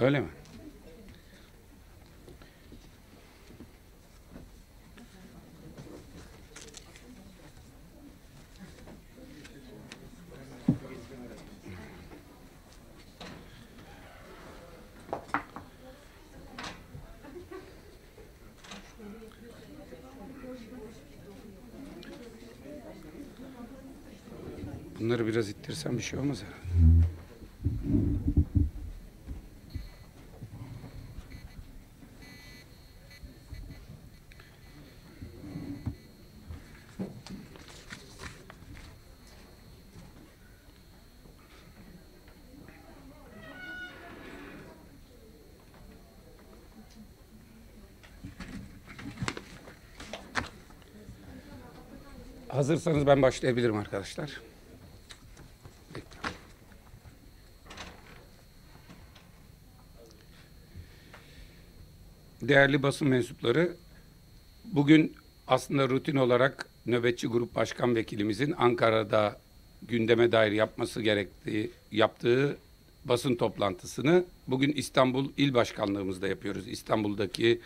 Öyle mi? Bunları biraz ittirsem bir şey olmaz herhalde. Hazırsanız ben başlayabilirim arkadaşlar. Değerli basın mensupları, bugün aslında rutin olarak nöbetçi grup başkan vekilimizin Ankara'da gündeme dair yapması gerektiği yaptığı basın toplantısını bugün İstanbul İl Başkanlığımızda yapıyoruz. İstanbul'daki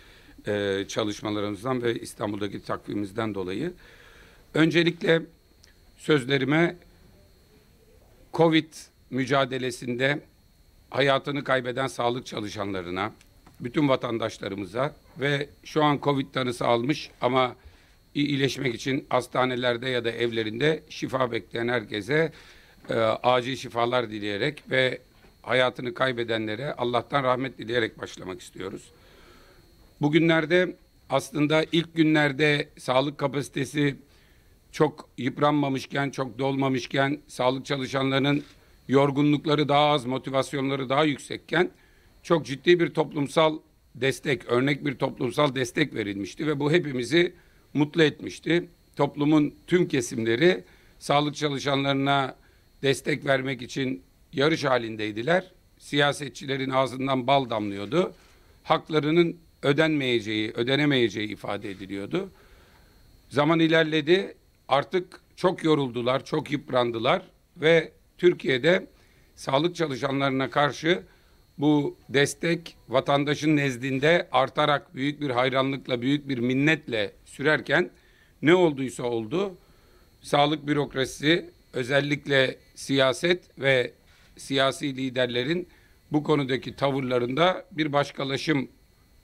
e, çalışmalarımızdan ve İstanbul'daki takvimimizden dolayı. Öncelikle sözlerime Covid mücadelesinde hayatını kaybeden sağlık çalışanlarına, bütün vatandaşlarımıza ve şu an Covid tanısı almış ama iyileşmek için hastanelerde ya da evlerinde şifa bekleyen herkese e, acil şifalar dileyerek ve hayatını kaybedenlere Allah'tan rahmet dileyerek başlamak istiyoruz. Bugünlerde aslında ilk günlerde sağlık kapasitesi çok yıpranmamışken, çok dolmamışken, sağlık çalışanlarının yorgunlukları daha az, motivasyonları daha yüksekken çok ciddi bir toplumsal destek, örnek bir toplumsal destek verilmişti ve bu hepimizi mutlu etmişti. Toplumun tüm kesimleri sağlık çalışanlarına destek vermek için yarış halindeydiler. Siyasetçilerin ağzından bal damlıyordu. Haklarının ödenmeyeceği, ödenemeyeceği ifade ediliyordu. Zaman ilerledi artık çok yoruldular, çok yıprandılar ve Türkiye'de sağlık çalışanlarına karşı bu destek vatandaşın nezdinde artarak büyük bir hayranlıkla, büyük bir minnetle sürerken ne olduysa oldu. Sağlık bürokrasisi özellikle siyaset ve siyasi liderlerin bu konudaki tavırlarında bir başkalaşım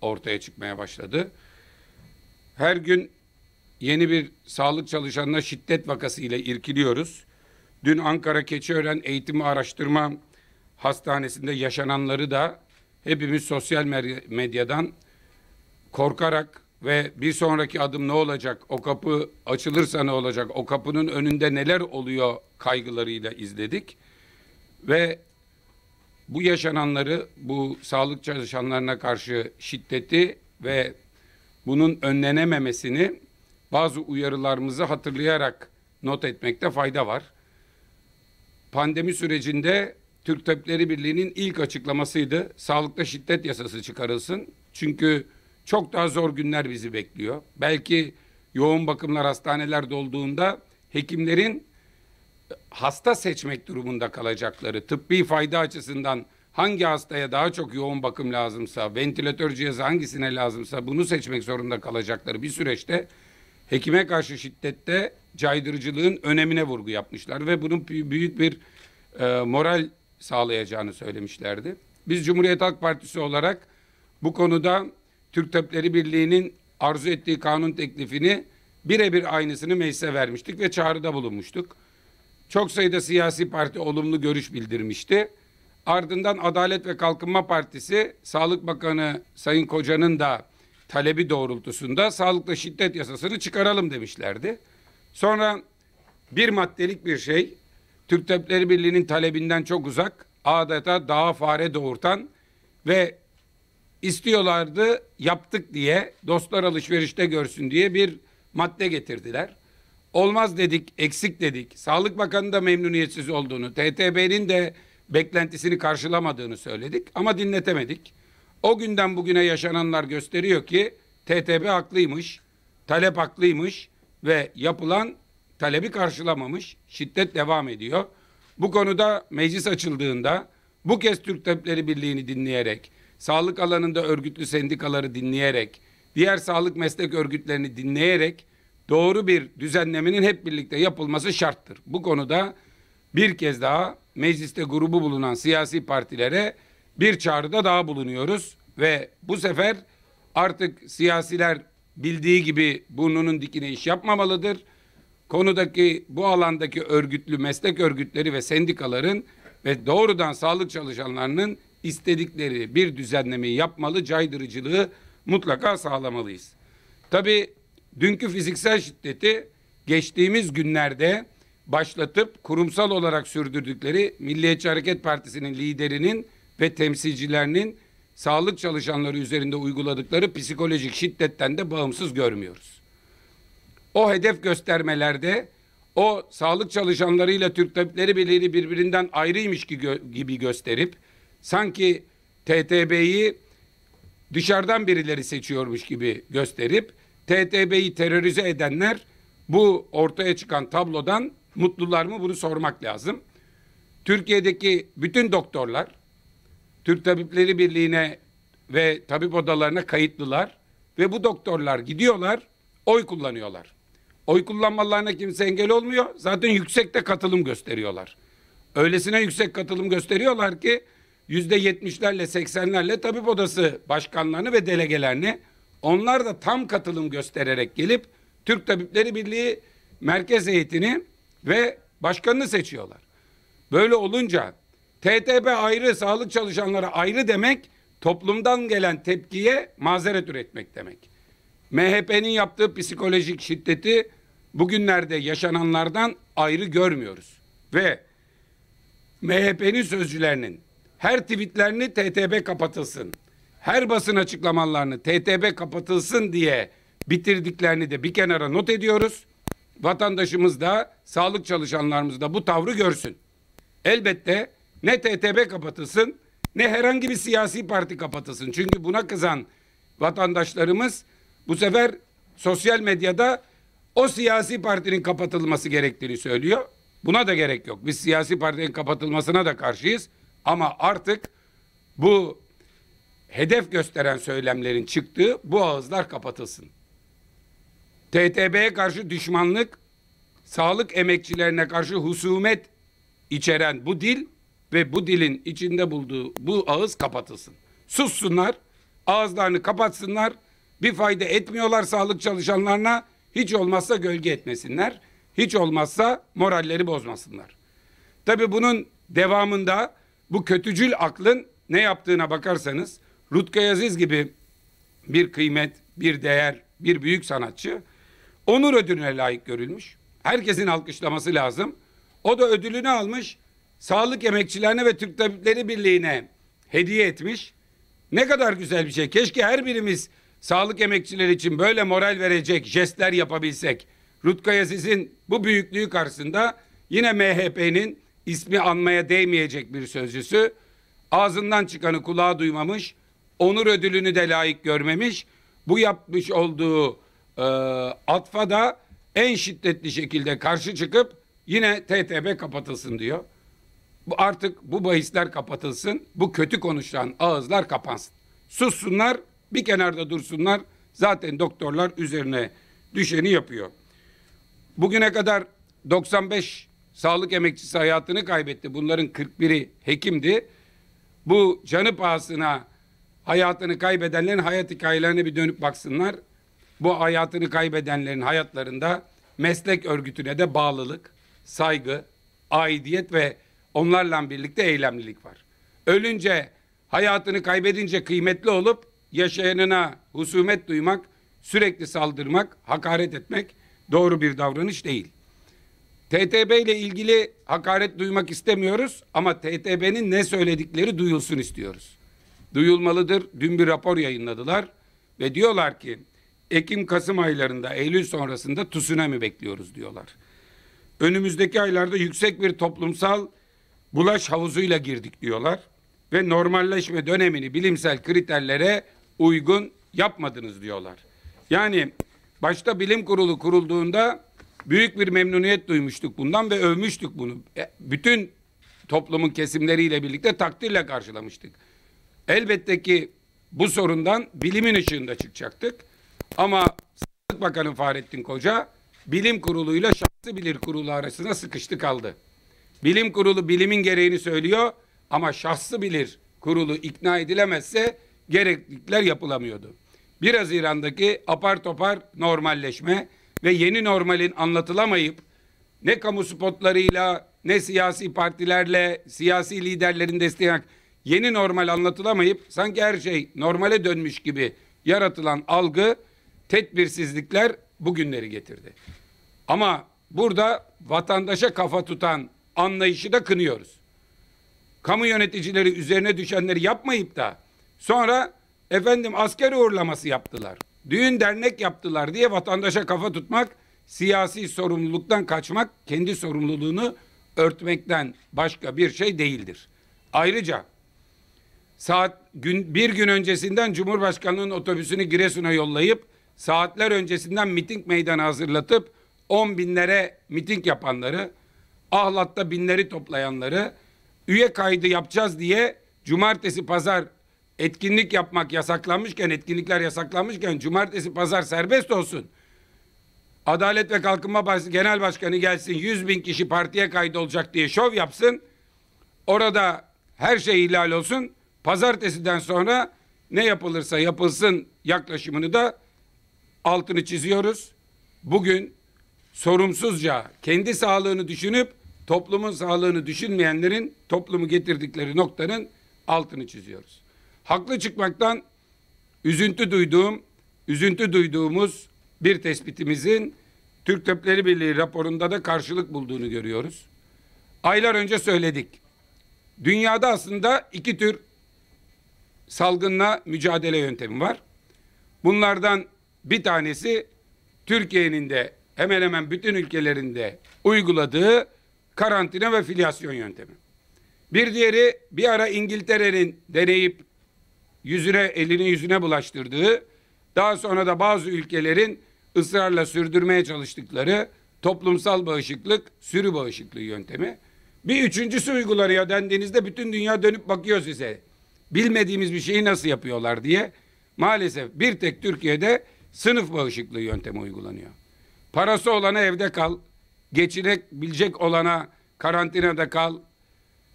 ortaya çıkmaya başladı. Her gün Yeni bir sağlık çalışanına şiddet vakası ile irkiliyoruz. Dün Ankara Keçiören Eğitim Araştırma Hastanesi'nde yaşananları da hepimiz sosyal medyadan korkarak ve bir sonraki adım ne olacak? O kapı açılırsa ne olacak? O kapının önünde neler oluyor kaygılarıyla izledik. Ve bu yaşananları, bu sağlık çalışanlarına karşı şiddeti ve bunun önlenememesini bazı uyarılarımızı hatırlayarak not etmekte fayda var. Pandemi sürecinde Türk Tabipleri Birliği'nin ilk açıklamasıydı. Sağlıkta şiddet yasası çıkarılsın. Çünkü çok daha zor günler bizi bekliyor. Belki yoğun bakımlar hastaneler dolduğunda hekimlerin hasta seçmek durumunda kalacakları, tıbbi fayda açısından hangi hastaya daha çok yoğun bakım lazımsa, ventilatör cihazı hangisine lazımsa bunu seçmek zorunda kalacakları bir süreçte hekime karşı şiddette caydırıcılığın önemine vurgu yapmışlar ve bunun büyük bir e, moral sağlayacağını söylemişlerdi. Biz Cumhuriyet Halk Partisi olarak bu konuda Türk Tepleri Birliği'nin arzu ettiği kanun teklifini birebir aynısını meclise vermiştik ve çağrıda bulunmuştuk. Çok sayıda siyasi parti olumlu görüş bildirmişti. Ardından Adalet ve Kalkınma Partisi, Sağlık Bakanı Sayın Koca'nın da talebi doğrultusunda sağlıklı şiddet yasasını çıkaralım demişlerdi. Sonra bir maddelik bir şey Türk Tepleri Birliği'nin talebinden çok uzak adeta daha fare doğurtan ve istiyorlardı yaptık diye dostlar alışverişte görsün diye bir madde getirdiler. Olmaz dedik, eksik dedik. Sağlık Bakanı da memnuniyetsiz olduğunu, TTB'nin de beklentisini karşılamadığını söyledik ama dinletemedik. O günden bugüne yaşananlar gösteriyor ki TTB haklıymış, talep haklıymış ve yapılan talebi karşılamamış. Şiddet devam ediyor. Bu konuda meclis açıldığında bu kez Türk Tepleri Birliği'ni dinleyerek, sağlık alanında örgütlü sendikaları dinleyerek, diğer sağlık meslek örgütlerini dinleyerek doğru bir düzenlemenin hep birlikte yapılması şarttır. Bu konuda bir kez daha mecliste grubu bulunan siyasi partilere bir çağrıda daha bulunuyoruz ve bu sefer artık siyasiler bildiği gibi burnunun dikine iş yapmamalıdır. Konudaki bu alandaki örgütlü meslek örgütleri ve sendikaların ve doğrudan sağlık çalışanlarının istedikleri bir düzenlemeyi yapmalı, caydırıcılığı mutlaka sağlamalıyız. Tabi dünkü fiziksel şiddeti geçtiğimiz günlerde başlatıp kurumsal olarak sürdürdükleri Milliyetçi Hareket Partisi'nin liderinin ve temsilcilerinin sağlık çalışanları üzerinde uyguladıkları psikolojik şiddetten de bağımsız görmüyoruz. O hedef göstermelerde o sağlık çalışanlarıyla Türk Tabipleri Birliği birbirinden ayrıymış gibi gösterip sanki TTB'yi dışarıdan birileri seçiyormuş gibi gösterip TTB'yi terörize edenler bu ortaya çıkan tablodan mutlular mı bunu sormak lazım. Türkiye'deki bütün doktorlar Türk Tabipleri Birliği'ne ve tabip odalarına kayıtlılar ve bu doktorlar gidiyorlar, oy kullanıyorlar. Oy kullanmalarına kimse engel olmuyor. Zaten yüksekte katılım gösteriyorlar. Öylesine yüksek katılım gösteriyorlar ki yüzde yetmişlerle seksenlerle tabip odası başkanlarını ve delegelerini onlar da tam katılım göstererek gelip Türk Tabipleri Birliği merkez heyetini ve başkanını seçiyorlar. Böyle olunca TTP ayrı, sağlık çalışanları ayrı demek toplumdan gelen tepkiye mazeret üretmek demek. MHP'nin yaptığı psikolojik şiddeti bugünlerde yaşananlardan ayrı görmüyoruz. Ve MHP'nin sözcülerinin her tweetlerini TTB kapatılsın, her basın açıklamalarını TTB kapatılsın diye bitirdiklerini de bir kenara not ediyoruz. Vatandaşımız da, sağlık çalışanlarımız da bu tavrı görsün. Elbette ne TTB kapatılsın ne herhangi bir siyasi parti kapatılsın. Çünkü buna kızan vatandaşlarımız bu sefer sosyal medyada o siyasi partinin kapatılması gerektiğini söylüyor. Buna da gerek yok. Biz siyasi partinin kapatılmasına da karşıyız. Ama artık bu hedef gösteren söylemlerin çıktığı bu ağızlar kapatılsın. TTB'ye karşı düşmanlık, sağlık emekçilerine karşı husumet içeren bu dil ve bu dilin içinde bulduğu bu ağız kapatılsın. Sussunlar, ağızlarını kapatsınlar, bir fayda etmiyorlar sağlık çalışanlarına, hiç olmazsa gölge etmesinler, hiç olmazsa moralleri bozmasınlar. Tabii bunun devamında bu kötücül aklın ne yaptığına bakarsanız Rutka Yaziz gibi bir kıymet, bir değer, bir büyük sanatçı onur ödülüne layık görülmüş. Herkesin alkışlaması lazım. O da ödülünü almış Sağlık Emekçilerine ve Türk Tabipleri Birliği'ne hediye etmiş. Ne kadar güzel bir şey. Keşke her birimiz sağlık emekçileri için böyle moral verecek jestler yapabilsek. Rutka Yaziz'in bu büyüklüğü karşısında yine MHP'nin ismi anmaya değmeyecek bir sözcüsü ağzından çıkanı kulağa duymamış, onur ödülünü de layık görmemiş. Bu yapmış olduğu e, atfa da en şiddetli şekilde karşı çıkıp yine TTB kapatılsın diyor bu artık bu bahisler kapatılsın. Bu kötü konuşan ağızlar kapansın. Sussunlar, bir kenarda dursunlar. Zaten doktorlar üzerine düşeni yapıyor. Bugüne kadar 95 sağlık emekçisi hayatını kaybetti. Bunların 41'i hekimdi. Bu canı pahasına hayatını kaybedenlerin hayat hikayelerine bir dönüp baksınlar. Bu hayatını kaybedenlerin hayatlarında meslek örgütüne de bağlılık, saygı, aidiyet ve Onlarla birlikte eylemlilik var. Ölünce, hayatını kaybedince kıymetli olup yaşayanına husumet duymak, sürekli saldırmak, hakaret etmek doğru bir davranış değil. TTB ile ilgili hakaret duymak istemiyoruz ama TTB'nin ne söyledikleri duyulsun istiyoruz. Duyulmalıdır. Dün bir rapor yayınladılar ve diyorlar ki Ekim-Kasım aylarında, Eylül sonrasında tsunami bekliyoruz diyorlar. Önümüzdeki aylarda yüksek bir toplumsal bulaş havuzuyla girdik diyorlar ve normalleşme dönemini bilimsel kriterlere uygun yapmadınız diyorlar. Yani başta bilim kurulu kurulduğunda büyük bir memnuniyet duymuştuk bundan ve övmüştük bunu. E, bütün toplumun kesimleriyle birlikte takdirle karşılamıştık. Elbette ki bu sorundan bilimin ışığında çıkacaktık. Ama Sağlık Bakanı Fahrettin Koca bilim kuruluyla şahsi bilir kurulu arasına sıkıştı kaldı. Bilim kurulu bilimin gereğini söylüyor ama şahsı bilir kurulu ikna edilemezse gereklilikler yapılamıyordu. Biraz İran'daki apar topar normalleşme ve yeni normalin anlatılamayıp ne kamu spotlarıyla ne siyasi partilerle siyasi liderlerin desteği yeni normal anlatılamayıp sanki her şey normale dönmüş gibi yaratılan algı tedbirsizlikler bugünleri getirdi. Ama burada vatandaşa kafa tutan anlayışı da kınıyoruz. Kamu yöneticileri üzerine düşenleri yapmayıp da sonra efendim asker uğurlaması yaptılar. Düğün dernek yaptılar diye vatandaşa kafa tutmak siyasi sorumluluktan kaçmak kendi sorumluluğunu örtmekten başka bir şey değildir. Ayrıca saat gün bir gün öncesinden Cumhurbaşkanlığının otobüsünü Giresun'a yollayıp saatler öncesinden miting meydanı hazırlatıp on binlere miting yapanları Ahlat'ta binleri toplayanları üye kaydı yapacağız diye cumartesi pazar etkinlik yapmak yasaklanmışken etkinlikler yasaklanmışken cumartesi pazar serbest olsun. Adalet ve Kalkınma Partisi Genel Başkanı gelsin 100 bin kişi partiye kaydolacak diye şov yapsın. Orada her şey ihlal olsun. Pazartesiden sonra ne yapılırsa yapılsın yaklaşımını da altını çiziyoruz. Bugün sorumsuzca kendi sağlığını düşünüp toplumun sağlığını düşünmeyenlerin toplumu getirdikleri noktanın altını çiziyoruz. Haklı çıkmaktan üzüntü duyduğum, üzüntü duyduğumuz bir tespitimizin Türk Tepleri Birliği raporunda da karşılık bulduğunu görüyoruz. Aylar önce söyledik. Dünyada aslında iki tür salgınla mücadele yöntemi var. Bunlardan bir tanesi Türkiye'nin de hemen hemen bütün ülkelerinde uyguladığı karantina ve filyasyon yöntemi. Bir diğeri bir ara İngiltere'nin deneyip yüzüne elini yüzüne bulaştırdığı, daha sonra da bazı ülkelerin ısrarla sürdürmeye çalıştıkları toplumsal bağışıklık, sürü bağışıklığı yöntemi. Bir üçüncüsü uygulanıyor dendiğinizde bütün dünya dönüp bakıyor size. Bilmediğimiz bir şeyi nasıl yapıyorlar diye. Maalesef bir tek Türkiye'de sınıf bağışıklığı yöntemi uygulanıyor. Parası olana evde kal, geçinebilecek olana karantinada kal,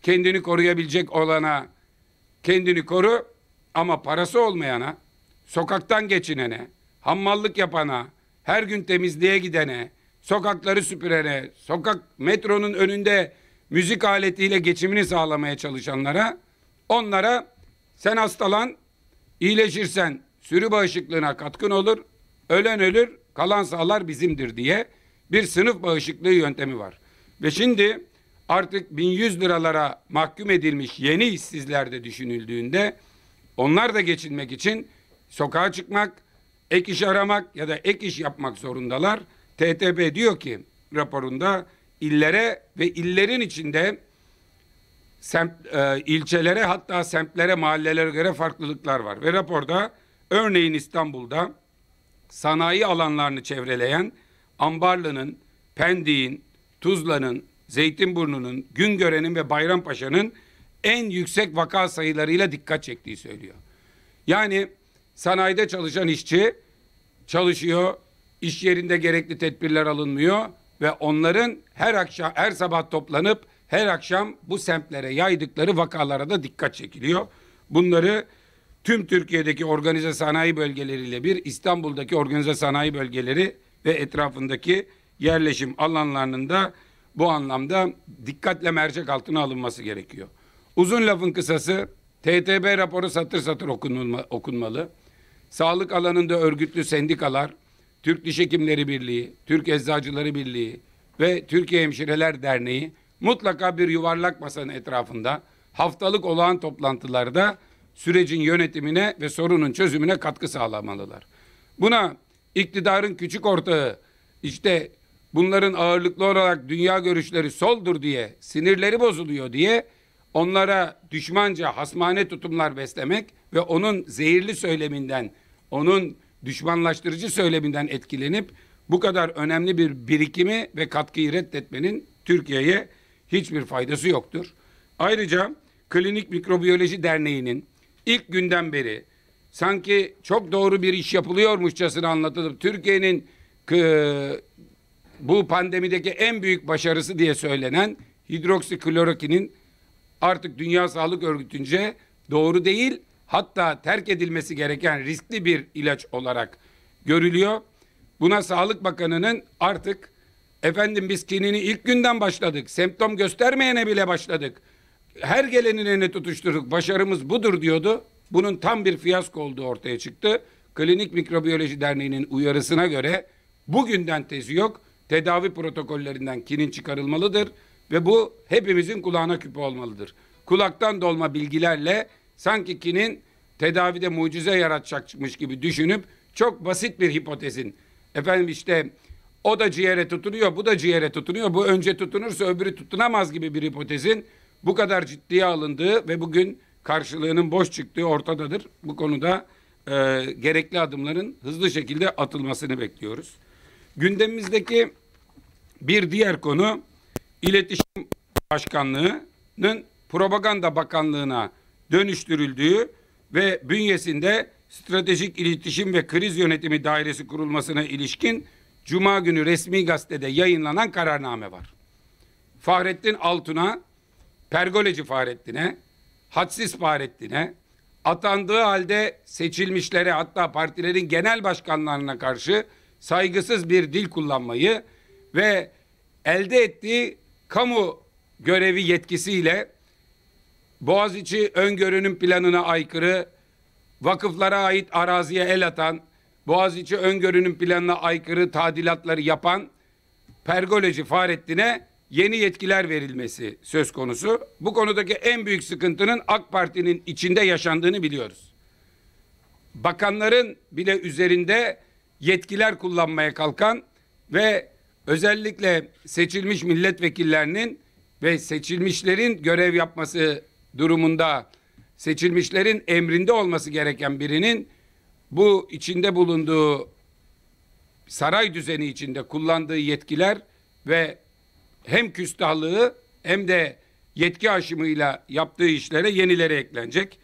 kendini koruyabilecek olana kendini koru ama parası olmayana, sokaktan geçinene, hammallık yapana, her gün temizliğe gidene, sokakları süpürene, sokak metronun önünde müzik aletiyle geçimini sağlamaya çalışanlara, onlara sen hastalan, iyileşirsen sürü bağışıklığına katkın olur, ölen ölür, kalan sağlar bizimdir diye bir sınıf bağışıklığı yöntemi var. Ve şimdi artık 1100 liralara mahkum edilmiş yeni işsizler de düşünüldüğünde onlar da geçinmek için sokağa çıkmak, ek iş aramak ya da ek iş yapmak zorundalar. TTB diyor ki raporunda illere ve illerin içinde semt, e, ilçelere hatta semtlere, mahallelere göre farklılıklar var. Ve raporda örneğin İstanbul'da sanayi alanlarını çevreleyen Ambarlı'nın, Pendik'in, Tuzla'nın, Zeytinburnu'nun, Güngören'in ve Bayrampaşa'nın en yüksek vaka sayılarıyla dikkat çektiği söylüyor. Yani sanayide çalışan işçi çalışıyor, iş yerinde gerekli tedbirler alınmıyor ve onların her akşam her sabah toplanıp her akşam bu semtlere yaydıkları vakalara da dikkat çekiliyor. Bunları tüm Türkiye'deki organize sanayi bölgeleriyle bir İstanbul'daki organize sanayi bölgeleri ve etrafındaki yerleşim alanlarının da bu anlamda dikkatle mercek altına alınması gerekiyor. Uzun lafın kısası TTB raporu satır satır okunulma, okunmalı. Sağlık alanında örgütlü sendikalar, Türk Diş Hekimleri Birliği, Türk Eczacıları Birliği ve Türkiye Hemşireler Derneği mutlaka bir yuvarlak masanın etrafında haftalık olağan toplantılarda sürecin yönetimine ve sorunun çözümüne katkı sağlamalılar. Buna iktidarın küçük ortağı işte bunların ağırlıklı olarak dünya görüşleri soldur diye sinirleri bozuluyor diye onlara düşmanca hasmane tutumlar beslemek ve onun zehirli söyleminden, onun düşmanlaştırıcı söyleminden etkilenip bu kadar önemli bir birikimi ve katkıyı reddetmenin Türkiye'ye hiçbir faydası yoktur. Ayrıca Klinik Mikrobiyoloji Derneği'nin ilk günden beri sanki çok doğru bir iş yapılıyormuşçasına anlatılıp Türkiye'nin bu pandemideki en büyük başarısı diye söylenen hidroksiklorokinin artık Dünya Sağlık Örgütü'nce doğru değil hatta terk edilmesi gereken riskli bir ilaç olarak görülüyor. Buna Sağlık Bakanı'nın artık efendim biz kinini ilk günden başladık. Semptom göstermeyene bile başladık. Her gelenin eline tutuşturduk. Başarımız budur diyordu. Bunun tam bir fiyasko olduğu ortaya çıktı. Klinik Mikrobiyoloji Derneği'nin uyarısına göre bugünden tezi yok. Tedavi protokollerinden kinin çıkarılmalıdır ve bu hepimizin kulağına küpe olmalıdır. Kulaktan dolma bilgilerle sanki kinin tedavide mucize yaratacakmış gibi düşünüp çok basit bir hipotezin efendim işte o da ciğere tutunuyor, bu da ciğere tutunuyor, bu önce tutunursa öbürü tutunamaz gibi bir hipotezin bu kadar ciddiye alındığı ve bugün karşılığının boş çıktığı ortadadır. Bu konuda e, gerekli adımların hızlı şekilde atılmasını bekliyoruz. Gündemimizdeki bir diğer konu İletişim Başkanlığı'nın Propaganda Bakanlığı'na dönüştürüldüğü ve bünyesinde Stratejik İletişim ve Kriz Yönetimi Dairesi kurulmasına ilişkin Cuma günü resmi gazetede yayınlanan kararname var. Fahrettin Altun'a, Pergoleci Fahrettin'e, hadsiz Fahrettin'e atandığı halde seçilmişlere hatta partilerin genel başkanlarına karşı saygısız bir dil kullanmayı ve elde ettiği kamu görevi yetkisiyle Boğaziçi öngörünün planına aykırı vakıflara ait araziye el atan, Boğaziçi öngörünün planına aykırı tadilatları yapan pergoleci Fahrettin'e yeni yetkiler verilmesi söz konusu. Bu konudaki en büyük sıkıntının AK Parti'nin içinde yaşandığını biliyoruz. Bakanların bile üzerinde yetkiler kullanmaya kalkan ve özellikle seçilmiş milletvekillerinin ve seçilmişlerin görev yapması durumunda seçilmişlerin emrinde olması gereken birinin bu içinde bulunduğu saray düzeni içinde kullandığı yetkiler ve hem küstahlığı hem de yetki aşımıyla yaptığı işlere yenileri eklenecek.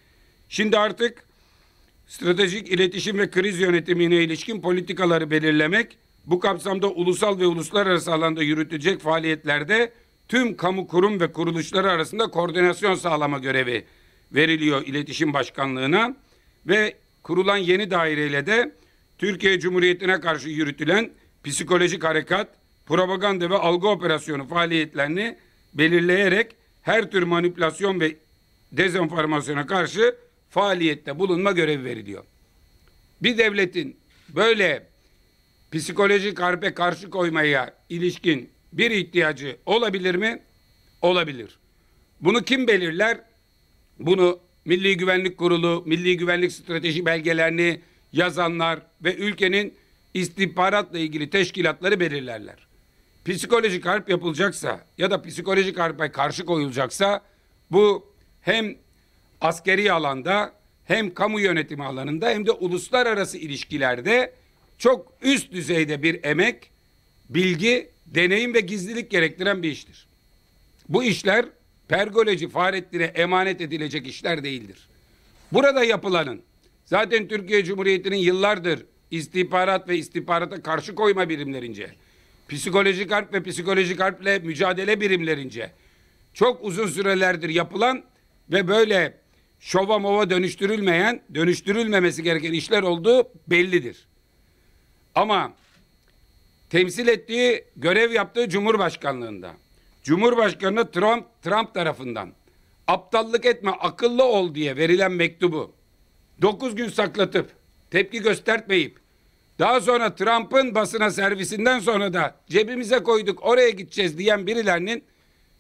Şimdi artık stratejik iletişim ve kriz yönetimine ilişkin politikaları belirlemek, bu kapsamda ulusal ve uluslararası alanda yürütecek faaliyetlerde tüm kamu kurum ve kuruluşları arasında koordinasyon sağlama görevi veriliyor iletişim Başkanlığı'na ve kurulan yeni daireyle de Türkiye Cumhuriyeti'ne karşı yürütülen psikolojik harekat propaganda ve algı operasyonu faaliyetlerini belirleyerek her tür manipülasyon ve dezenformasyona karşı faaliyette bulunma görevi veriliyor. Bir devletin böyle psikolojik harbe karşı koymaya ilişkin bir ihtiyacı olabilir mi? Olabilir. Bunu kim belirler? Bunu Milli Güvenlik Kurulu, Milli Güvenlik Strateji belgelerini yazanlar ve ülkenin istihbaratla ilgili teşkilatları belirlerler psikolojik harp yapılacaksa ya da psikolojik harpe karşı koyulacaksa bu hem askeri alanda hem kamu yönetimi alanında hem de uluslararası ilişkilerde çok üst düzeyde bir emek, bilgi, deneyim ve gizlilik gerektiren bir iştir. Bu işler pergoleci Fahrettin'e emanet edilecek işler değildir. Burada yapılanın zaten Türkiye Cumhuriyeti'nin yıllardır istihbarat ve istihbarata karşı koyma birimlerince psikolojik harp ve psikolojik harple mücadele birimlerince çok uzun sürelerdir yapılan ve böyle şova mova dönüştürülmeyen, dönüştürülmemesi gereken işler olduğu bellidir. Ama temsil ettiği, görev yaptığı Cumhurbaşkanlığında, Cumhurbaşkanı Trump, Trump tarafından aptallık etme, akıllı ol diye verilen mektubu dokuz gün saklatıp, tepki göstermeyip, daha sonra Trump'ın basına servisinden sonra da cebimize koyduk oraya gideceğiz diyen birilerinin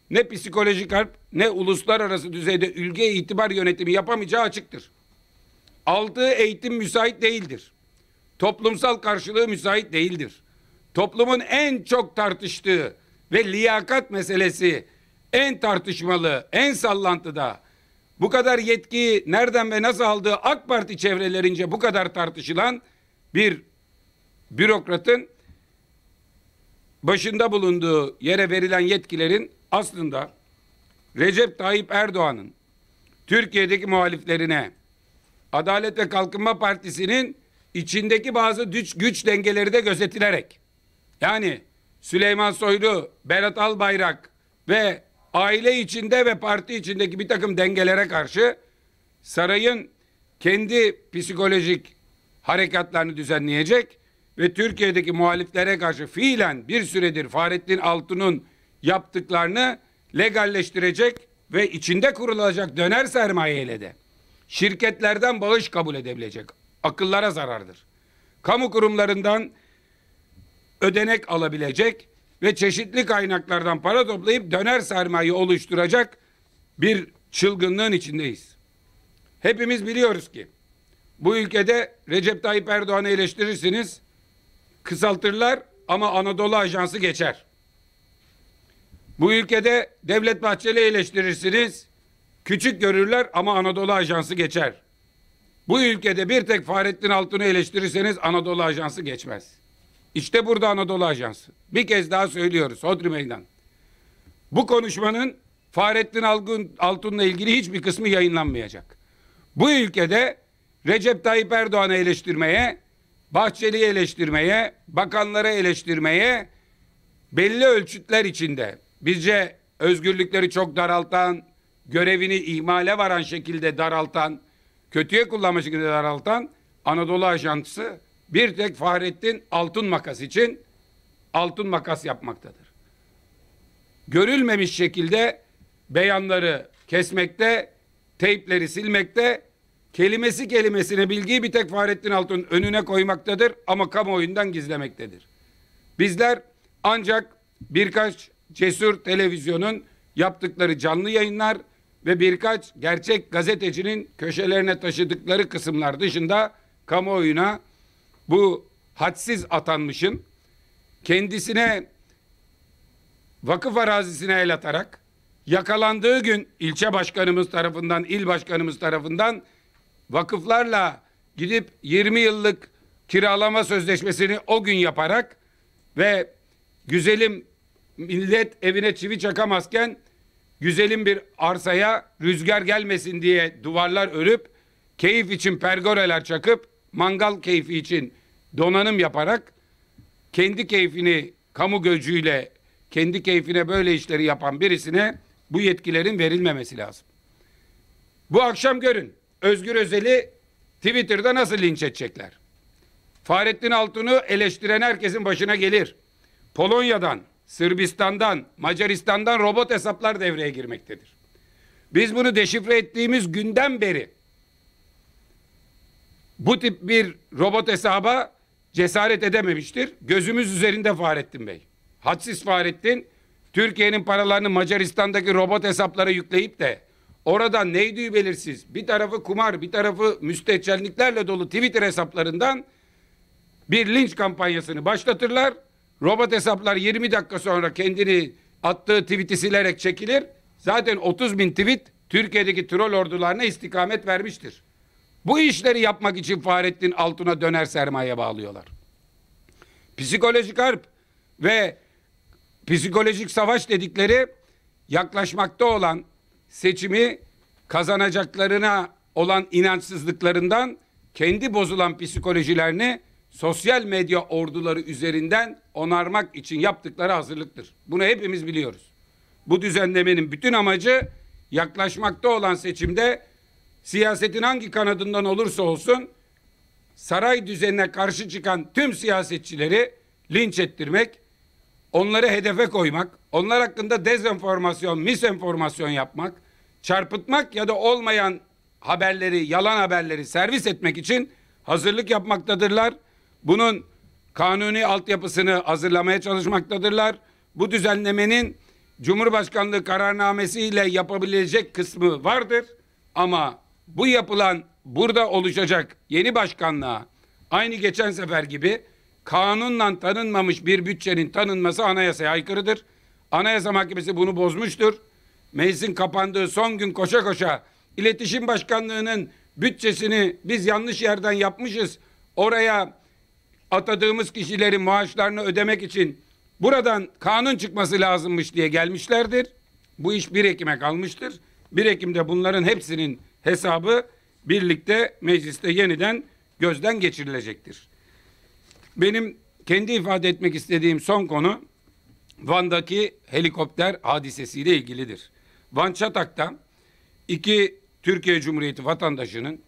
ne psikolojik harp ne uluslararası düzeyde ülke itibar yönetimi yapamayacağı açıktır. Aldığı eğitim müsait değildir. Toplumsal karşılığı müsait değildir. Toplumun en çok tartıştığı ve liyakat meselesi en tartışmalı, en sallantıda bu kadar yetkiyi nereden ve nasıl aldığı AK Parti çevrelerince bu kadar tartışılan bir bürokratın başında bulunduğu yere verilen yetkilerin aslında Recep Tayyip Erdoğan'ın Türkiye'deki muhaliflerine Adalet ve Kalkınma Partisi'nin içindeki bazı güç, güç dengeleri de gözetilerek yani Süleyman Soylu, Berat Albayrak ve aile içinde ve parti içindeki bir takım dengelere karşı sarayın kendi psikolojik harekatlarını düzenleyecek ve Türkiye'deki muhaliflere karşı fiilen bir süredir Fahrettin Altun'un yaptıklarını legalleştirecek ve içinde kurulacak döner sermayeyle de şirketlerden bağış kabul edebilecek. Akıllara zarardır. Kamu kurumlarından ödenek alabilecek ve çeşitli kaynaklardan para toplayıp döner sermaye oluşturacak bir çılgınlığın içindeyiz. Hepimiz biliyoruz ki bu ülkede Recep Tayyip Erdoğan'ı eleştirirsiniz kısaltırlar ama Anadolu Ajansı geçer. Bu ülkede Devlet Bahçeli eleştirirsiniz, küçük görürler ama Anadolu Ajansı geçer. Bu ülkede bir tek Fahrettin Altun'u eleştirirseniz Anadolu Ajansı geçmez. İşte burada Anadolu Ajansı. Bir kez daha söylüyoruz Hodri Meydan. Bu konuşmanın Fahrettin Altun'la ilgili hiçbir kısmı yayınlanmayacak. Bu ülkede Recep Tayyip Erdoğan'ı eleştirmeye, Bahçeli'yi eleştirmeye, bakanları eleştirmeye belli ölçütler içinde bizce özgürlükleri çok daraltan, görevini ihmale varan şekilde daraltan, kötüye kullanma şekilde daraltan Anadolu Ajansı bir tek Fahrettin altın makas için altın makas yapmaktadır. Görülmemiş şekilde beyanları kesmekte, teypleri silmekte kelimesi kelimesine bilgiyi bir tek Fahrettin Altun önüne koymaktadır ama kamuoyundan gizlemektedir. Bizler ancak birkaç cesur televizyonun yaptıkları canlı yayınlar ve birkaç gerçek gazetecinin köşelerine taşıdıkları kısımlar dışında kamuoyuna bu hadsiz atanmışın kendisine vakıf arazisine el atarak yakalandığı gün ilçe başkanımız tarafından, il başkanımız tarafından vakıflarla gidip 20 yıllık kiralama sözleşmesini o gün yaparak ve güzelim millet evine çivi çakamazken güzelim bir arsaya rüzgar gelmesin diye duvarlar örüp keyif için pergoreler çakıp mangal keyfi için donanım yaparak kendi keyfini kamu göcüyle kendi keyfine böyle işleri yapan birisine bu yetkilerin verilmemesi lazım. Bu akşam görün. Özgür Özel'i Twitter'da nasıl linç edecekler? Fahrettin Altun'u eleştiren herkesin başına gelir. Polonya'dan, Sırbistan'dan, Macaristan'dan robot hesaplar devreye girmektedir. Biz bunu deşifre ettiğimiz günden beri bu tip bir robot hesaba cesaret edememiştir. Gözümüz üzerinde Fahrettin Bey. Hadsiz Fahrettin Türkiye'nin paralarını Macaristan'daki robot hesaplara yükleyip de Orada neydi belirsiz. Bir tarafı kumar, bir tarafı müstehcenliklerle dolu Twitter hesaplarından bir linç kampanyasını başlatırlar. Robot hesaplar 20 dakika sonra kendini attığı tweet'i silerek çekilir. Zaten 30 bin tweet Türkiye'deki troll ordularına istikamet vermiştir. Bu işleri yapmak için Fahrettin altına döner sermaye bağlıyorlar. Psikolojik harp ve psikolojik savaş dedikleri yaklaşmakta olan seçimi kazanacaklarına olan inançsızlıklarından kendi bozulan psikolojilerini sosyal medya orduları üzerinden onarmak için yaptıkları hazırlıktır. Bunu hepimiz biliyoruz. Bu düzenlemenin bütün amacı yaklaşmakta olan seçimde siyasetin hangi kanadından olursa olsun saray düzenine karşı çıkan tüm siyasetçileri linç ettirmek, onları hedefe koymak, onlar hakkında dezenformasyon, misenformasyon yapmak, çarpıtmak ya da olmayan haberleri, yalan haberleri servis etmek için hazırlık yapmaktadırlar. Bunun kanuni altyapısını hazırlamaya çalışmaktadırlar. Bu düzenlemenin Cumhurbaşkanlığı kararnamesiyle yapabilecek kısmı vardır ama bu yapılan burada oluşacak yeni başkanlığa aynı geçen sefer gibi kanunla tanınmamış bir bütçenin tanınması anayasaya aykırıdır. Anayasa Mahkemesi bunu bozmuştur meclisin kapandığı son gün koşa koşa iletişim başkanlığının bütçesini biz yanlış yerden yapmışız. Oraya atadığımız kişilerin maaşlarını ödemek için buradan kanun çıkması lazımmış diye gelmişlerdir. Bu iş 1 Ekim'e kalmıştır. 1 Ekim'de bunların hepsinin hesabı birlikte mecliste yeniden gözden geçirilecektir. Benim kendi ifade etmek istediğim son konu Van'daki helikopter hadisesiyle ilgilidir. Van Çatak'tan iki Türkiye Cumhuriyeti vatandaşının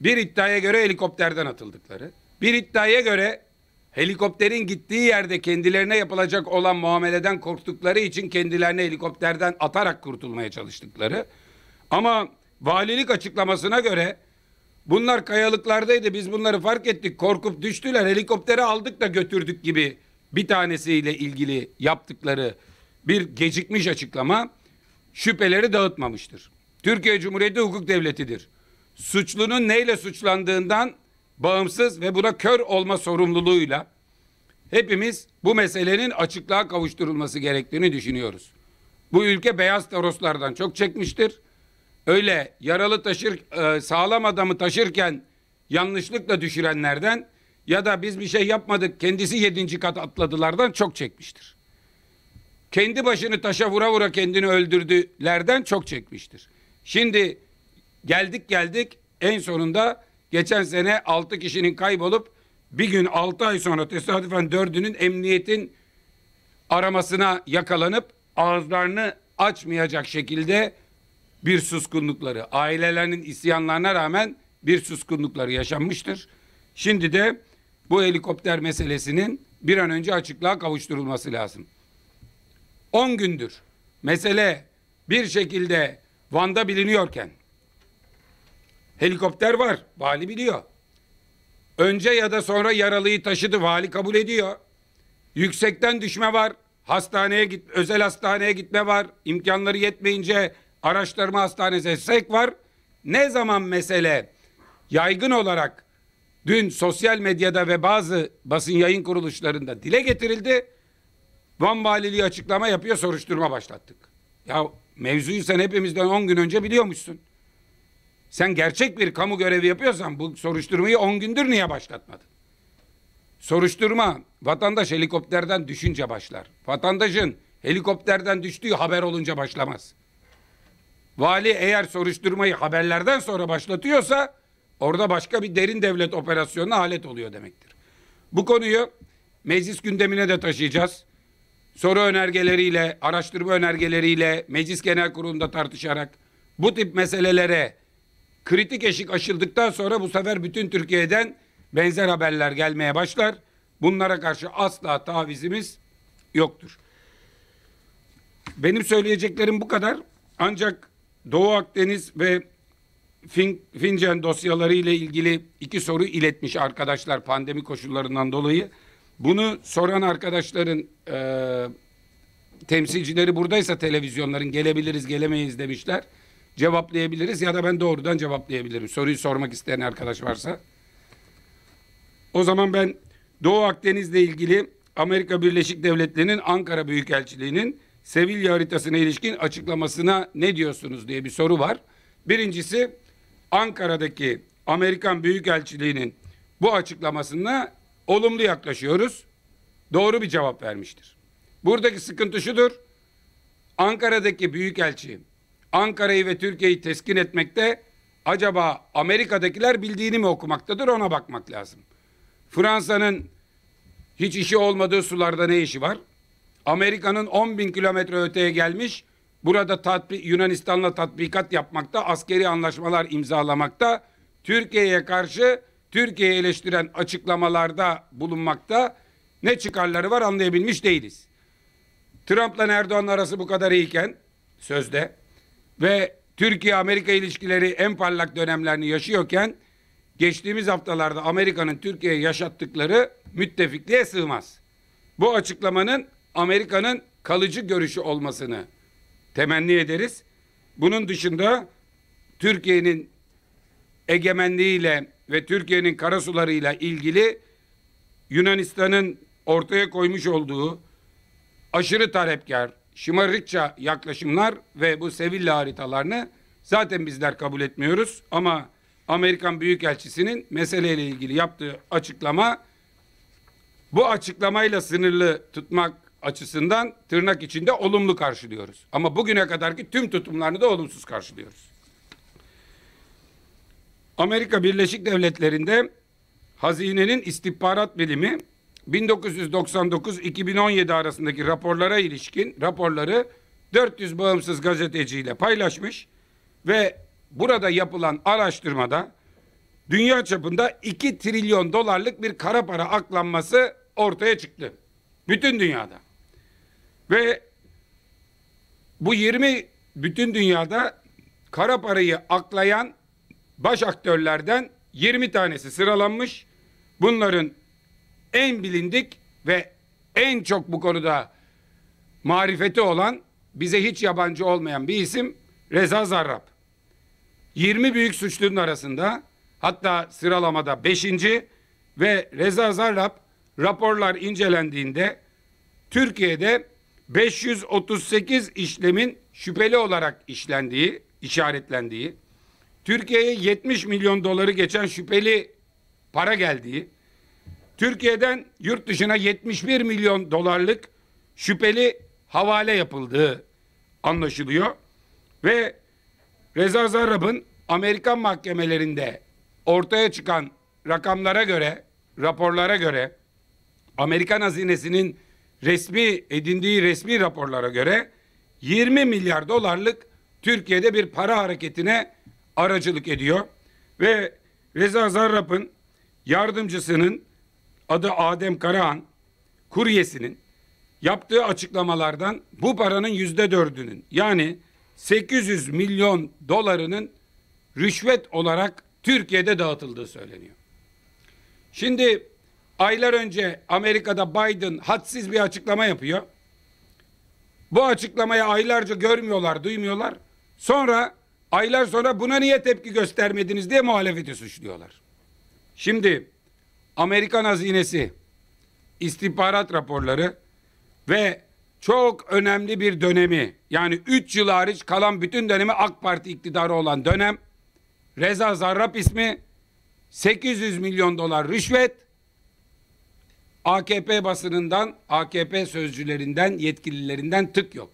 bir iddiaya göre helikopterden atıldıkları, bir iddiaya göre helikopterin gittiği yerde kendilerine yapılacak olan muameleden korktukları için kendilerini helikopterden atarak kurtulmaya çalıştıkları ama valilik açıklamasına göre bunlar kayalıklardaydı biz bunları fark ettik korkup düştüler helikopteri aldık da götürdük gibi bir tanesiyle ilgili yaptıkları bir gecikmiş açıklama şüpheleri dağıtmamıştır. Türkiye Cumhuriyeti hukuk devletidir. Suçlunun neyle suçlandığından bağımsız ve buna kör olma sorumluluğuyla hepimiz bu meselenin açıklığa kavuşturulması gerektiğini düşünüyoruz. Bu ülke beyaz taroslardan çok çekmiştir. Öyle yaralı taşır e, sağlam adamı taşırken yanlışlıkla düşürenlerden ya da biz bir şey yapmadık kendisi yedinci kat atladılardan çok çekmiştir kendi başını taşa vura vura kendini öldürdülerden çok çekmiştir. Şimdi geldik geldik en sonunda geçen sene 6 kişinin kaybolup bir gün 6 ay sonra tesadüfen 4'ünün emniyetin aramasına yakalanıp ağızlarını açmayacak şekilde bir suskunlukları, ailelerinin isyanlarına rağmen bir suskunlukları yaşanmıştır. Şimdi de bu helikopter meselesinin bir an önce açıklığa kavuşturulması lazım. 10 gündür mesele bir şekilde Van'da biliniyorken helikopter var vali biliyor. Önce ya da sonra yaralıyı taşıdı vali kabul ediyor. Yüksekten düşme var. Hastaneye git özel hastaneye gitme var. İmkanları yetmeyince araştırma hastanesi destek var. Ne zaman mesele yaygın olarak dün sosyal medyada ve bazı basın yayın kuruluşlarında dile getirildi. Valiliği açıklama yapıyor soruşturma başlattık. Ya mevzuyu sen hepimizden 10 gün önce biliyormuşsun. Sen gerçek bir kamu görevi yapıyorsan bu soruşturmayı 10 gündür niye başlatmadın? Soruşturma vatandaş helikopterden düşünce başlar. Vatandaşın helikopterden düştüğü haber olunca başlamaz. Vali eğer soruşturmayı haberlerden sonra başlatıyorsa orada başka bir derin devlet operasyonuna alet oluyor demektir. Bu konuyu meclis gündemine de taşıyacağız soru önergeleriyle, araştırma önergeleriyle meclis genel kurulunda tartışarak bu tip meselelere kritik eşik aşıldıktan sonra bu sefer bütün Türkiye'den benzer haberler gelmeye başlar. Bunlara karşı asla tavizimiz yoktur. Benim söyleyeceklerim bu kadar. Ancak Doğu Akdeniz ve fin, Fincan dosyaları ile ilgili iki soru iletmiş arkadaşlar pandemi koşullarından dolayı. Bunu soran arkadaşların e, temsilcileri buradaysa televizyonların gelebiliriz gelemeyiz demişler. Cevaplayabiliriz ya da ben doğrudan cevaplayabilirim. Soruyu sormak isteyen arkadaş varsa. O zaman ben Doğu Akdeniz'le ilgili Amerika Birleşik Devletleri'nin Ankara Büyükelçiliği'nin Sevilla haritasına ilişkin açıklamasına ne diyorsunuz diye bir soru var. Birincisi Ankara'daki Amerikan Büyükelçiliği'nin bu açıklamasına olumlu yaklaşıyoruz. Doğru bir cevap vermiştir. Buradaki sıkıntı şudur. Ankara'daki büyükelçi Ankara'yı ve Türkiye'yi teskin etmekte acaba Amerika'dakiler bildiğini mi okumaktadır ona bakmak lazım. Fransa'nın hiç işi olmadığı sularda ne işi var? Amerika'nın 10 bin kilometre öteye gelmiş burada tatbi, Yunanistan'la tatbikat yapmakta askeri anlaşmalar imzalamakta Türkiye'ye karşı Türkiye'yi eleştiren açıklamalarda bulunmakta ne çıkarları var anlayabilmiş değiliz. Trump'la Erdoğan arası bu kadar iyiken sözde ve Türkiye-Amerika ilişkileri en parlak dönemlerini yaşıyorken geçtiğimiz haftalarda Amerika'nın Türkiye'ye yaşattıkları müttefikliğe sığmaz. Bu açıklamanın Amerika'nın kalıcı görüşü olmasını temenni ederiz. Bunun dışında Türkiye'nin egemenliğiyle ve Türkiye'nin karasularıyla ilgili Yunanistan'ın ortaya koymuş olduğu aşırı talepkar, şımarıkça yaklaşımlar ve bu Sevilla haritalarını zaten bizler kabul etmiyoruz ama Amerikan Büyükelçisi'nin meseleyle ilgili yaptığı açıklama bu açıklamayla sınırlı tutmak açısından tırnak içinde olumlu karşılıyoruz. Ama bugüne kadarki tüm tutumlarını da olumsuz karşılıyoruz. Amerika Birleşik Devletleri'nde Hazinenin istihbarat Bilimi 1999-2017 arasındaki raporlara ilişkin raporları 400 bağımsız gazeteciyle paylaşmış ve burada yapılan araştırmada dünya çapında 2 trilyon dolarlık bir kara para aklanması ortaya çıktı. Bütün dünyada. Ve bu 20 bütün dünyada kara parayı aklayan baş aktörlerden 20 tanesi sıralanmış. Bunların en bilindik ve en çok bu konuda marifeti olan, bize hiç yabancı olmayan bir isim Reza Zarrab. 20 büyük suçlunun arasında hatta sıralamada 5. ve Reza Zarrab raporlar incelendiğinde Türkiye'de 538 işlemin şüpheli olarak işlendiği, işaretlendiği, Türkiye'ye 70 milyon doları geçen şüpheli para geldiği, Türkiye'den yurt dışına 71 milyon dolarlık şüpheli havale yapıldığı anlaşılıyor. Ve Reza Zarrab'ın Amerikan mahkemelerinde ortaya çıkan rakamlara göre, raporlara göre Amerikan hazinesinin resmi edindiği resmi raporlara göre 20 milyar dolarlık Türkiye'de bir para hareketine aracılık ediyor ve Reza Zarrab'ın yardımcısının adı Adem Karahan kuryesinin yaptığı açıklamalardan bu paranın yüzde dördünün yani 800 milyon dolarının rüşvet olarak Türkiye'de dağıtıldığı söyleniyor. Şimdi aylar önce Amerika'da Biden hadsiz bir açıklama yapıyor. Bu açıklamayı aylarca görmüyorlar, duymuyorlar. Sonra Aylar sonra buna niye tepki göstermediniz diye muhalefeti suçluyorlar. Şimdi Amerikan hazinesi, istihbarat raporları ve çok önemli bir dönemi yani 3 yıl hariç kalan bütün dönemi AK Parti iktidarı olan dönem Reza Zarrab ismi 800 milyon dolar rüşvet AKP basınından, AKP sözcülerinden, yetkililerinden tık yok.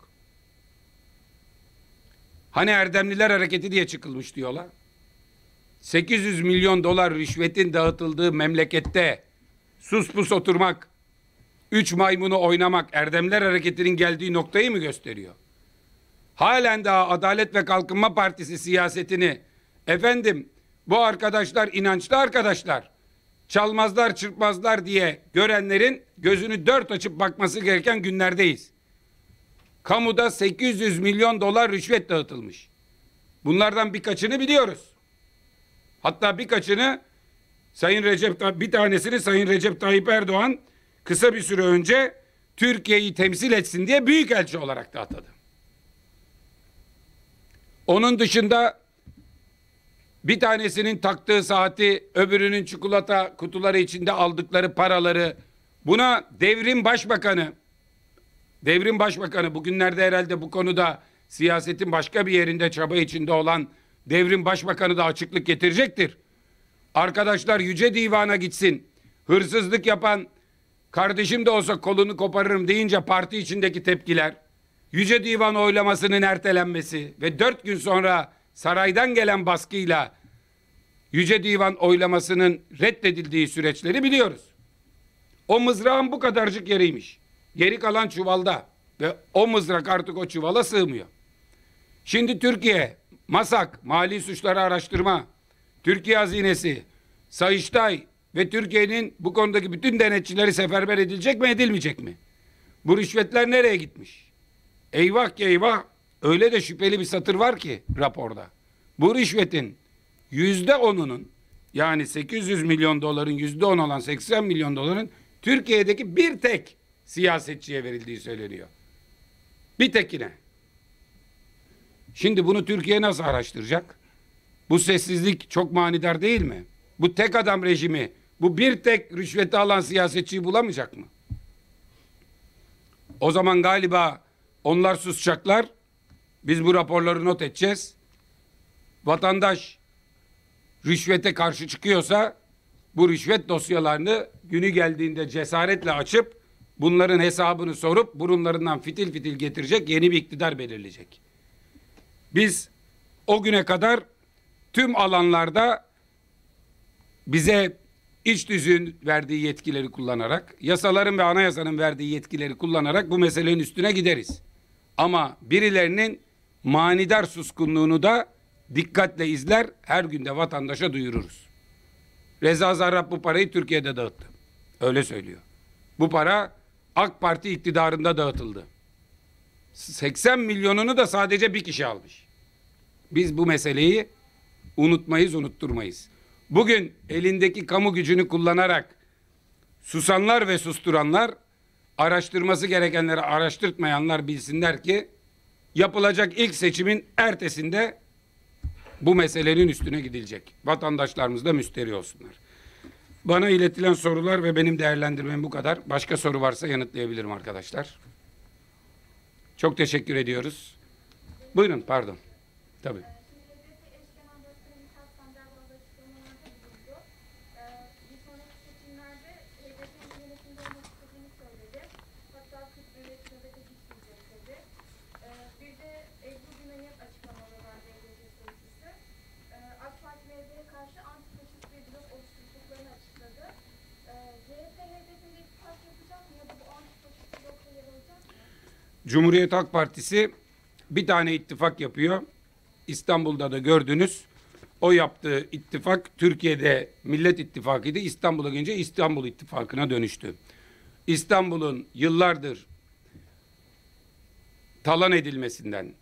Hani Erdemliler hareketi diye çıkılmış diyorlar. 800 milyon dolar rüşvetin dağıtıldığı memlekette sus pus oturmak, üç maymunu oynamak Erdemler hareketinin geldiği noktayı mı gösteriyor? Halen daha Adalet ve Kalkınma Partisi siyasetini efendim bu arkadaşlar inançlı arkadaşlar çalmazlar çırpmazlar diye görenlerin gözünü dört açıp bakması gereken günlerdeyiz kamuda 800 milyon dolar rüşvet dağıtılmış. Bunlardan birkaçını biliyoruz. Hatta birkaçını Sayın Recep bir tanesini Sayın Recep Tayyip Erdoğan kısa bir süre önce Türkiye'yi temsil etsin diye büyük elçi olarak da atadı. Onun dışında bir tanesinin taktığı saati, öbürünün çikolata kutuları içinde aldıkları paraları, buna devrim başbakanı Devrim Başbakanı bugünlerde herhalde bu konuda siyasetin başka bir yerinde çaba içinde olan devrim başbakanı da açıklık getirecektir. Arkadaşlar yüce divana gitsin. Hırsızlık yapan kardeşim de olsa kolunu koparırım deyince parti içindeki tepkiler, yüce divan oylamasının ertelenmesi ve dört gün sonra saraydan gelen baskıyla yüce divan oylamasının reddedildiği süreçleri biliyoruz. O mızrağın bu kadarcık yeriymiş. Geri kalan çuvalda ve o mızrak artık o çuvala sığmıyor. Şimdi Türkiye, MASAK, Mali Suçları Araştırma, Türkiye Hazinesi, Sayıştay ve Türkiye'nin bu konudaki bütün denetçileri seferber edilecek mi edilmeyecek mi? Bu rüşvetler nereye gitmiş? Eyvah ki eyvah öyle de şüpheli bir satır var ki raporda. Bu rüşvetin yüzde onunun yani 800 milyon doların yüzde on olan 80 milyon doların Türkiye'deki bir tek siyasetçiye verildiği söyleniyor. Bir tekine. Şimdi bunu Türkiye nasıl araştıracak? Bu sessizlik çok manidar değil mi? Bu tek adam rejimi, bu bir tek rüşveti alan siyasetçiyi bulamayacak mı? O zaman galiba onlar susacaklar. Biz bu raporları not edeceğiz. Vatandaş rüşvete karşı çıkıyorsa bu rüşvet dosyalarını günü geldiğinde cesaretle açıp Bunların hesabını sorup burunlarından fitil fitil getirecek yeni bir iktidar belirleyecek. Biz o güne kadar tüm alanlarda bize iç düzün verdiği yetkileri kullanarak, yasaların ve anayasanın verdiği yetkileri kullanarak bu meselenin üstüne gideriz. Ama birilerinin manidar suskunluğunu da dikkatle izler, her günde vatandaşa duyururuz. Reza Zarrab bu parayı Türkiye'de dağıttı. Öyle söylüyor. Bu para AK Parti iktidarında dağıtıldı. 80 milyonunu da sadece bir kişi almış. Biz bu meseleyi unutmayız, unutturmayız. Bugün elindeki kamu gücünü kullanarak susanlar ve susturanlar, araştırması gerekenleri araştırtmayanlar bilsinler ki yapılacak ilk seçimin ertesinde bu meselenin üstüne gidilecek. Vatandaşlarımız da müsteri olsunlar. Bana iletilen sorular ve benim değerlendirmem bu kadar. Başka soru varsa yanıtlayabilirim arkadaşlar. Çok teşekkür ediyoruz. Buyurun pardon. Tabii. Cumhuriyet Halk Partisi bir tane ittifak yapıyor. İstanbul'da da gördünüz. O yaptığı ittifak Türkiye'de Millet İttifakı'ydı. İstanbul'a gelince İstanbul İttifakı'na dönüştü. İstanbul'un yıllardır talan edilmesinden,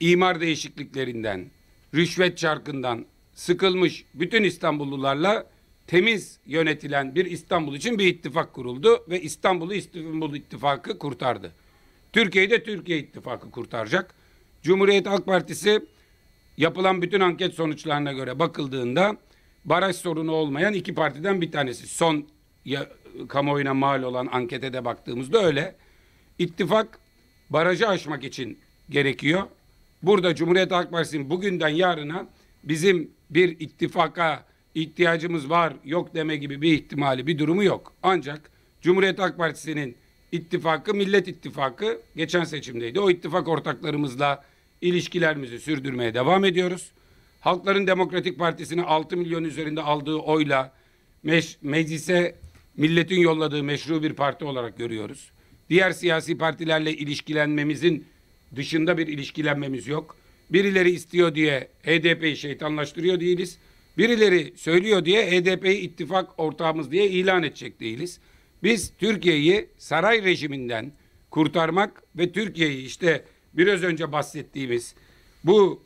imar değişikliklerinden, rüşvet çarkından sıkılmış bütün İstanbullularla temiz yönetilen bir İstanbul için bir ittifak kuruldu ve İstanbul'u İstanbul İttifakı kurtardı. Türkiye'yi de Türkiye ittifakı kurtaracak. Cumhuriyet Halk Partisi yapılan bütün anket sonuçlarına göre bakıldığında baraj sorunu olmayan iki partiden bir tanesi. Son ya, kamuoyuna mal olan ankete de baktığımızda öyle. İttifak barajı aşmak için gerekiyor. Burada Cumhuriyet Halk Partisi'nin bugünden yarına bizim bir ittifaka ihtiyacımız var yok deme gibi bir ihtimali bir durumu yok. Ancak Cumhuriyet Halk Partisi'nin ittifakı, Millet İttifakı geçen seçimdeydi. O ittifak ortaklarımızla ilişkilerimizi sürdürmeye devam ediyoruz. Halkların Demokratik Partisi'ni 6 milyon üzerinde aldığı oyla meş, meclise milletin yolladığı meşru bir parti olarak görüyoruz. Diğer siyasi partilerle ilişkilenmemizin dışında bir ilişkilenmemiz yok. Birileri istiyor diye HDP'yi şeytanlaştırıyor değiliz. Birileri söylüyor diye HDP'yi ittifak ortağımız diye ilan edecek değiliz. Biz Türkiye'yi saray rejiminden kurtarmak ve Türkiye'yi işte biraz önce bahsettiğimiz bu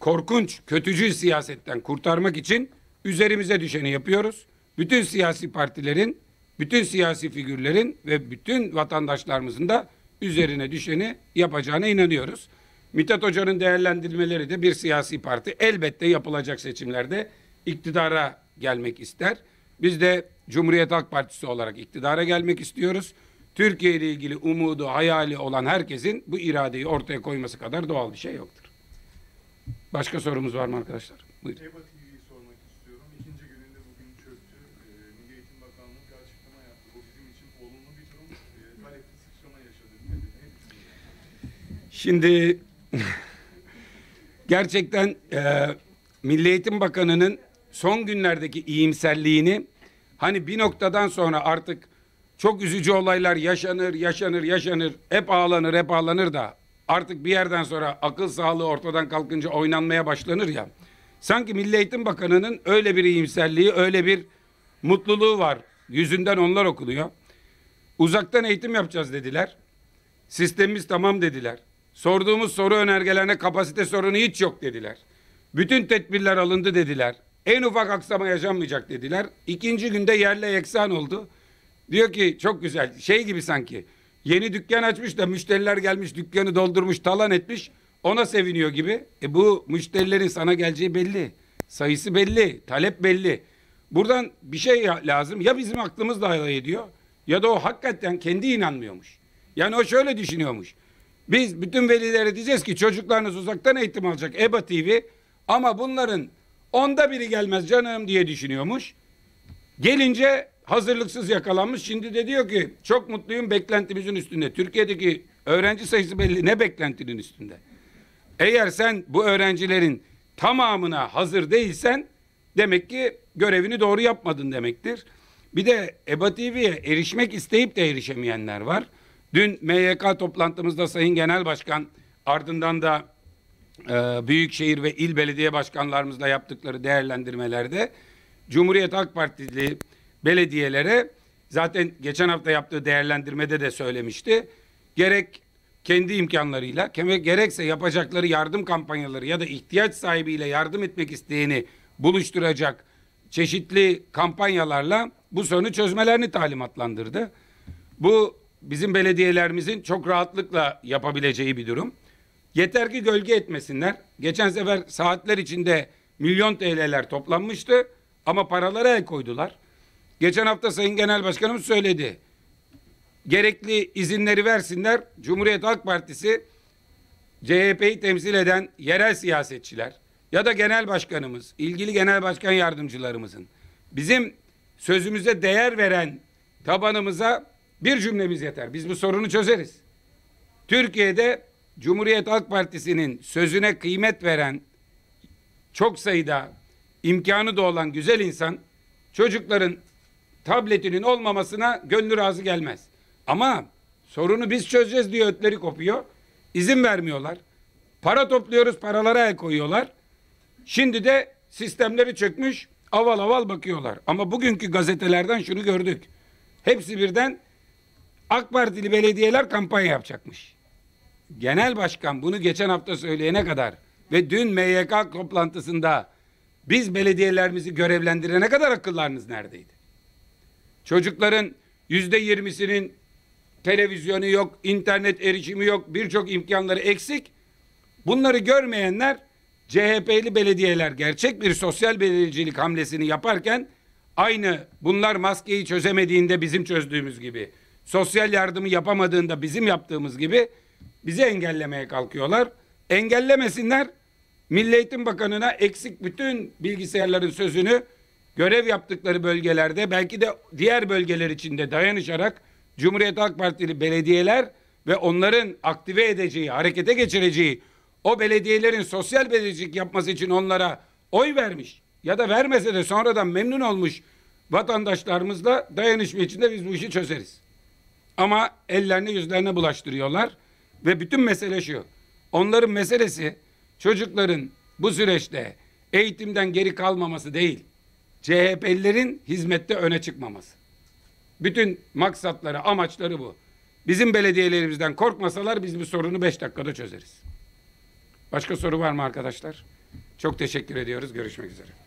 korkunç kötücül siyasetten kurtarmak için üzerimize düşeni yapıyoruz. Bütün siyasi partilerin, bütün siyasi figürlerin ve bütün vatandaşlarımızın da üzerine düşeni yapacağına inanıyoruz. Mithat Hoca'nın değerlendirmeleri de bir siyasi parti elbette yapılacak seçimlerde iktidara gelmek ister. Biz de Cumhuriyet Halk Partisi olarak iktidara gelmek istiyoruz. Türkiye ile ilgili umudu, hayali olan herkesin bu iradeyi ortaya koyması kadar doğal bir şey yoktur. Başka sorumuz var mı arkadaşlar? Buyurun. EBA TV'yi sormak istiyorum. İkinci gününde bugün çöktü. E, Milli Eğitim Bakanlığı bir açıklama yaptı. Bu bizim için olumlu bir durum. E, ee, talepte sıçrama yaşadık Şimdi gerçekten e, Milli Eğitim Bakanı'nın son günlerdeki iyimserliğini Hani bir noktadan sonra artık çok üzücü olaylar yaşanır, yaşanır, yaşanır. Hep ağlanır, hep ağlanır da artık bir yerden sonra akıl sağlığı ortadan kalkınca oynanmaya başlanır ya. Sanki Milli Eğitim Bakanı'nın öyle bir iyimserliği, öyle bir mutluluğu var. Yüzünden onlar okuluyor. Uzaktan eğitim yapacağız dediler. Sistemimiz tamam dediler. Sorduğumuz soru önergelerine kapasite sorunu hiç yok dediler. Bütün tedbirler alındı dediler. En ufak aksama yaşanmayacak dediler. İkinci günde yerle yeksan oldu. Diyor ki çok güzel şey gibi sanki yeni dükkan açmış da müşteriler gelmiş dükkanı doldurmuş talan etmiş ona seviniyor gibi. E bu müşterilerin sana geleceği belli. Sayısı belli, talep belli. Buradan bir şey lazım. Ya bizim aklımız da alay ediyor ya da o hakikaten kendi inanmıyormuş. Yani o şöyle düşünüyormuş. Biz bütün velilere diyeceğiz ki çocuklarınız uzaktan eğitim alacak EBA TV ama bunların Onda biri gelmez canım diye düşünüyormuş. Gelince hazırlıksız yakalanmış. Şimdi de diyor ki çok mutluyum beklentimizin üstünde. Türkiye'deki öğrenci sayısı belli ne beklentinin üstünde. Eğer sen bu öğrencilerin tamamına hazır değilsen demek ki görevini doğru yapmadın demektir. Bir de EBA TV'ye erişmek isteyip de erişemeyenler var. Dün MYK toplantımızda Sayın Genel Başkan ardından da ee, büyükşehir ve il belediye başkanlarımızla yaptıkları değerlendirmelerde Cumhuriyet Halk Partili belediyelere zaten geçen hafta yaptığı değerlendirmede de söylemişti. Gerek kendi imkanlarıyla gerekse yapacakları yardım kampanyaları ya da ihtiyaç sahibiyle yardım etmek isteyeni buluşturacak çeşitli kampanyalarla bu sorunu çözmelerini talimatlandırdı. Bu bizim belediyelerimizin çok rahatlıkla yapabileceği bir durum. Yeter ki gölge etmesinler. Geçen sefer saatler içinde milyon TL'ler toplanmıştı ama paralara el koydular. Geçen hafta Sayın Genel Başkanımız söyledi. Gerekli izinleri versinler. Cumhuriyet Halk Partisi CHP'yi temsil eden yerel siyasetçiler ya da genel başkanımız, ilgili genel başkan yardımcılarımızın bizim sözümüze değer veren tabanımıza bir cümlemiz yeter. Biz bu sorunu çözeriz. Türkiye'de Cumhuriyet Halk Partisi'nin sözüne kıymet veren çok sayıda imkanı da olan güzel insan çocukların tabletinin olmamasına gönlü razı gelmez. Ama sorunu biz çözeceğiz diye ötleri kopuyor. İzin vermiyorlar. Para topluyoruz paralara el koyuyorlar. Şimdi de sistemleri çökmüş aval aval bakıyorlar. Ama bugünkü gazetelerden şunu gördük. Hepsi birden AK Partili belediyeler kampanya yapacakmış genel başkan bunu geçen hafta söyleyene kadar ve dün MYK toplantısında biz belediyelerimizi görevlendirene kadar akıllarınız neredeydi? Çocukların yüzde yirmisinin televizyonu yok, internet erişimi yok, birçok imkanları eksik. Bunları görmeyenler CHP'li belediyeler gerçek bir sosyal belediyecilik hamlesini yaparken aynı bunlar maskeyi çözemediğinde bizim çözdüğümüz gibi, sosyal yardımı yapamadığında bizim yaptığımız gibi bizi engellemeye kalkıyorlar. Engellemesinler. Milli Eğitim Bakanı'na eksik bütün bilgisayarların sözünü görev yaptıkları bölgelerde belki de diğer bölgeler içinde dayanışarak Cumhuriyet Halk Partili belediyeler ve onların aktive edeceği, harekete geçireceği o belediyelerin sosyal belediyecilik yapması için onlara oy vermiş ya da vermese de sonradan memnun olmuş vatandaşlarımızla dayanışma içinde biz bu işi çözeriz. Ama ellerini yüzlerine bulaştırıyorlar. Ve bütün mesele şu. Onların meselesi çocukların bu süreçte eğitimden geri kalmaması değil. CHP'lilerin hizmette öne çıkmaması. Bütün maksatları, amaçları bu. Bizim belediyelerimizden korkmasalar biz bu sorunu beş dakikada çözeriz. Başka soru var mı arkadaşlar? Çok teşekkür ediyoruz. Görüşmek üzere.